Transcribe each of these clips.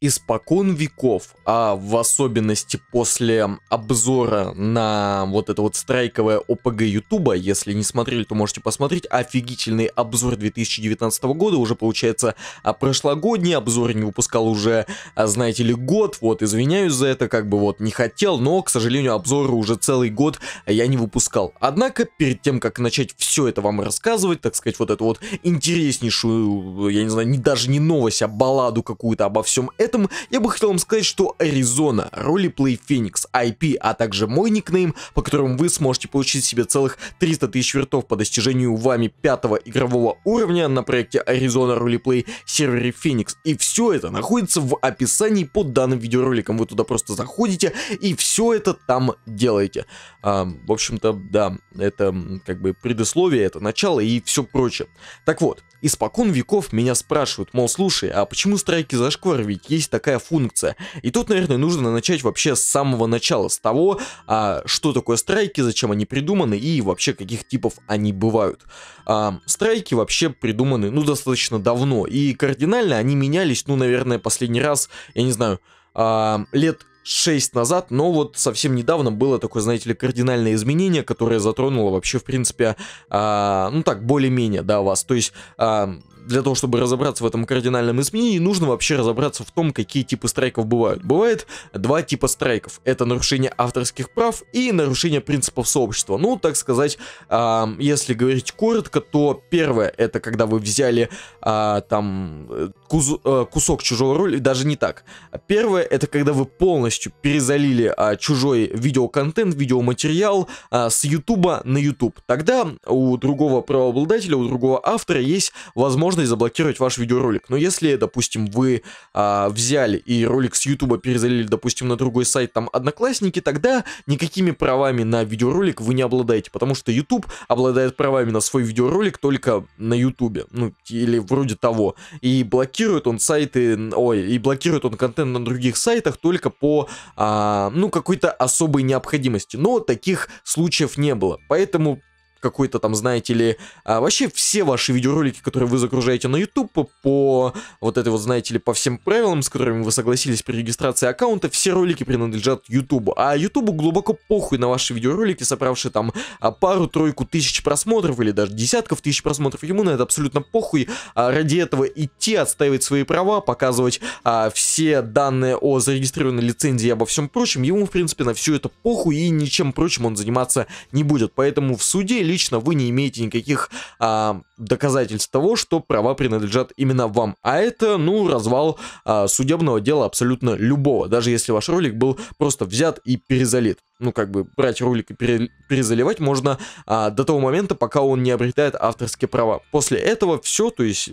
испокон веков, а в особенности после обзора на вот это вот страйковое ОПГ Ютуба, если не смотрели, то можете посмотреть, офигительный обзор 2019 года, уже получается а, прошлогодний обзор, не выпускал уже, а, знаете ли, год, вот извиняюсь за это, как бы вот не хотел, но, к сожалению, обзоры уже целый год а, я не выпускал. Однако, перед тем, как начать все это вам рассказывать, так сказать, вот эту вот интереснейшую, я не знаю, не, даже не новость, а балладу какую-то обо всем Поэтому я бы хотел вам сказать, что Arizona, Roleplay Phoenix, IP, а также мой никнейм, по которому вы сможете получить себе целых 300 тысяч вертов по достижению вами пятого игрового уровня на проекте Arizona Roleplay сервере Phoenix. И все это находится в описании под данным видеороликом. Вы туда просто заходите и все это там делаете. А, в общем-то, да, это как бы предысловие, это начало и все прочее. Так вот, Испокон веков меня спрашивают, мол, слушай, а почему страйки зашквар, ведь есть такая функция? И тут, наверное, нужно начать вообще с самого начала, с того, а, что такое страйки, зачем они придуманы и вообще каких типов они бывают. А, страйки вообще придуманы, ну, достаточно давно, и кардинально они менялись, ну, наверное, последний раз, я не знаю, а, лет 6 назад, но вот совсем недавно было такое, знаете ли, кардинальное изменение, которое затронуло вообще, в принципе, а, ну так, более-менее, да, вас. То есть... А, для того, чтобы разобраться в этом кардинальном изменении, нужно вообще разобраться в том, какие типы страйков бывают. Бывает два типа страйков. Это нарушение авторских прав и нарушение принципов сообщества. Ну, так сказать, э, если говорить коротко, то первое, это когда вы взяли а, э, там куз, э, кусок чужого роли, даже не так. Первое, это когда вы полностью перезалили э, чужой видеоконтент, видеоматериал э, с YouTube на YouTube. Тогда у другого правообладателя, у другого автора есть возможность возможность заблокировать ваш видеоролик. Но если, допустим, вы а, взяли и ролик с YouTube перезалили, допустим, на другой сайт, там, Одноклассники, тогда никакими правами на видеоролик вы не обладаете, потому что YouTube обладает правами на свой видеоролик только на YouTube, ну, или вроде того. И блокирует он сайты, ой, и блокирует он контент на других сайтах только по, а, ну, какой-то особой необходимости. Но таких случаев не было. Поэтому какой-то там, знаете ли, а, вообще все ваши видеоролики, которые вы загружаете на YouTube по вот этой вот, знаете ли, по всем правилам, с которыми вы согласились при регистрации аккаунта, все ролики принадлежат YouTube. А YouTube глубоко похуй на ваши видеоролики, собравшие там а, пару-тройку тысяч просмотров или даже десятков тысяч просмотров. Ему на это абсолютно похуй. А, ради этого идти, отстаивать свои права, показывать а, все данные о зарегистрированной лицензии и обо всем прочем. Ему, в принципе, на все это похуй и ничем прочим он заниматься не будет. Поэтому в суде лично вы не имеете никаких а, доказательств того, что права принадлежат именно вам. А это, ну, развал а, судебного дела абсолютно любого, даже если ваш ролик был просто взят и перезалит. Ну, как бы брать ролик и перезаливать можно а, до того момента, пока он не обретает авторские права. После этого все, то есть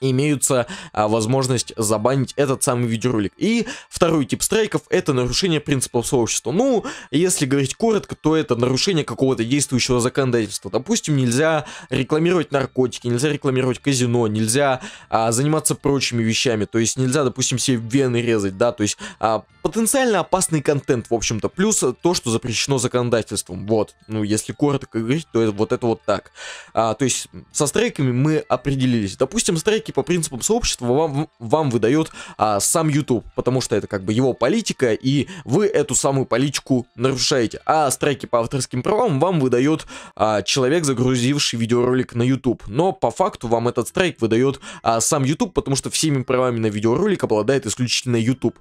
имеются а, возможность забанить этот самый видеоролик. И второй тип страйков это нарушение принципов сообщества. Ну, если говорить коротко, то это нарушение какого-то действующего законодательства. Допустим, нельзя рекламировать наркотики, нельзя рекламировать казино, нельзя а, заниматься прочими вещами, то есть нельзя, допустим, себе вены резать, да, то есть а, потенциально опасный контент, в общем-то, плюс то, что запрещено законодательством. Вот, ну, если коротко говорить, то это, вот это вот так. А, то есть со страйками мы определились. Допустим, страйки ссылки по принципам сообщества вам, вам выдает а, сам YouTube, потому что это как бы его политика, и вы эту самую политику нарушаете. А страйки по авторским правам вам выдает а, человек, загрузивший видеоролик на YouTube. Но по факту вам этот страйк выдает а, сам YouTube, потому что всеми правами на видеоролик обладает исключительно YouTube.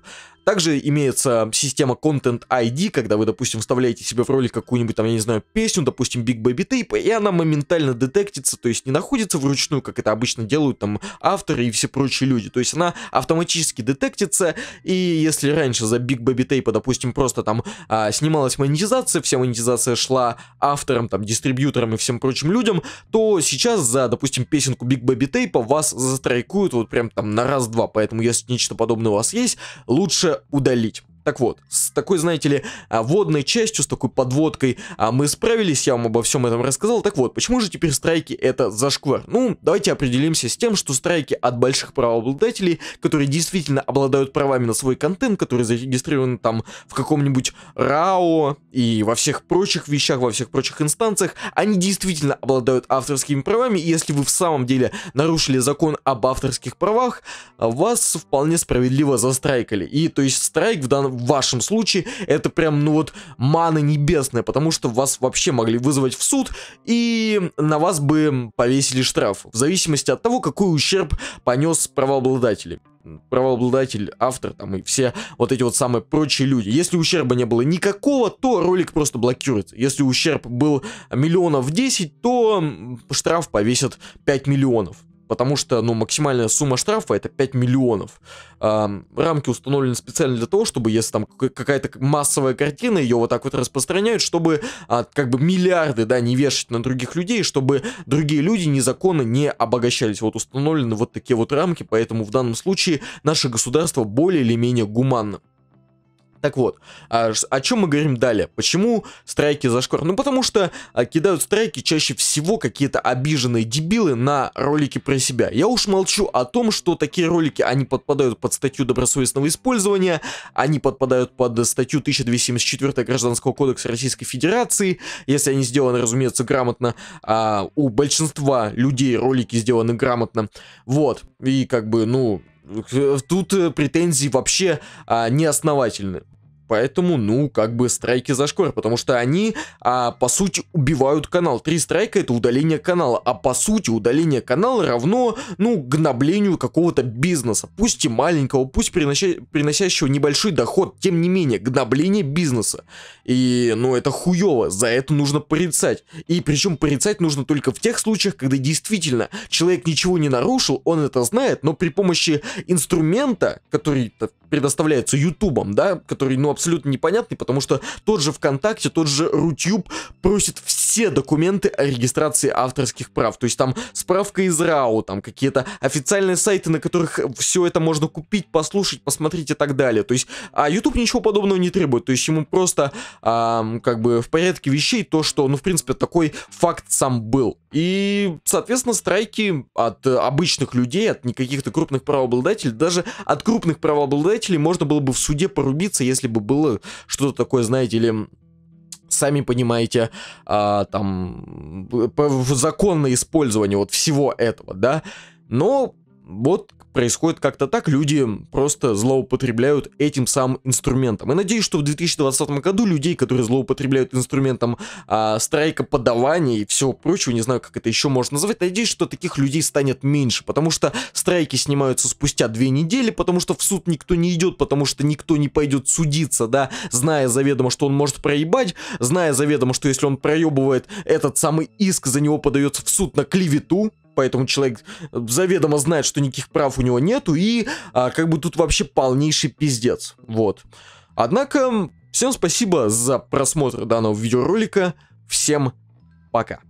Также имеется система Content ID, когда вы, допустим, вставляете себе в ролик какую-нибудь, там, я не знаю, песню, допустим, Big Baby Tape, и она моментально детектится, то есть не находится вручную, как это обычно делают там авторы и все прочие люди. То есть она автоматически детектится, и если раньше за Big Baby Tape, допустим, просто там а, снималась монетизация, вся монетизация шла авторам, там, дистрибьюторам и всем прочим людям, то сейчас за, допустим, песенку Big Baby Tape вас застрайкуют вот прям там на раз-два, поэтому если нечто подобное у вас есть, лучше удалить. Так вот, с такой, знаете ли, а, водной частью, с такой подводкой а, мы справились, я вам обо всем этом рассказал. Так вот, почему же теперь страйки это зашквар? Ну, давайте определимся с тем, что страйки от больших правообладателей, которые действительно обладают правами на свой контент, который зарегистрирован там в каком-нибудь РАО и во всех прочих вещах, во всех прочих инстанциях, они действительно обладают авторскими правами, и если вы в самом деле нарушили закон об авторских правах, вас вполне справедливо застрайкали. И то есть страйк в данном в вашем случае это прям, ну вот, мана небесная, потому что вас вообще могли вызвать в суд, и на вас бы повесили штраф, в зависимости от того, какой ущерб понес правообладатель правообладатель, автор там и все вот эти вот самые прочие люди. Если ущерба не было никакого, то ролик просто блокируется. Если ущерб был миллионов 10, то штраф повесят 5 миллионов потому что, ну, максимальная сумма штрафа это 5 миллионов. Эм, рамки установлены специально для того, чтобы, если там какая-то массовая картина, ее вот так вот распространяют, чтобы а, как бы миллиарды, да, не вешать на других людей, чтобы другие люди незаконно не обогащались. Вот установлены вот такие вот рамки, поэтому в данном случае наше государство более или менее гуманно. Так вот, а, о чем мы говорим далее? Почему страйки зашквар? Ну, потому что а, кидают страйки чаще всего какие-то обиженные дебилы на ролики про себя. Я уж молчу о том, что такие ролики, они подпадают под статью добросовестного использования, они подпадают под статью 1274 Гражданского кодекса Российской Федерации, если они сделаны, разумеется, грамотно. А, у большинства людей ролики сделаны грамотно. Вот, и как бы, ну, Э, тут э, претензии вообще а, не Поэтому, ну, как бы страйки зашквар, потому что они, а, по сути, убивают канал. Три страйка это удаление канала, а по сути удаление канала равно, ну, гноблению какого-то бизнеса, пусть и маленького, пусть принося... приносящего небольшой доход, тем не менее, гнобление бизнеса. И, ну, это хуево, за это нужно порицать. И причем порицать нужно только в тех случаях, когда действительно человек ничего не нарушил, он это знает, но при помощи инструмента, который предоставляется Ютубом, да, который, ну, абсолютно непонятный, потому что тот же ВКонтакте, тот же Рутюб просит все документы о регистрации авторских прав. То есть там справка из РАО, там какие-то официальные сайты, на которых все это можно купить, послушать, посмотреть и так далее. То есть, а YouTube ничего подобного не требует. То есть ему просто а, как бы в порядке вещей то, что, ну, в принципе, такой факт сам был. И, соответственно, страйки от обычных людей, от никаких-то крупных правообладателей, даже от крупных правообладателей можно было бы в суде порубиться, если бы было что-то такое, знаете ли, сами понимаете, а, там, законное использование вот всего этого, да, но вот происходит как-то так, люди просто злоупотребляют этим самым инструментом. И надеюсь, что в 2020 году людей, которые злоупотребляют инструментом а, страйка, подавания и всего прочего, не знаю, как это еще можно назвать, надеюсь, что таких людей станет меньше, потому что страйки снимаются спустя две недели, потому что в суд никто не идет, потому что никто не пойдет судиться, да, зная заведомо, что он может проебать, зная заведомо, что если он проебывает, этот самый иск за него подается в суд на клевету, поэтому человек заведомо знает, что никаких прав у него нету, и а, как бы тут вообще полнейший пиздец, вот. Однако, всем спасибо за просмотр данного видеоролика, всем пока.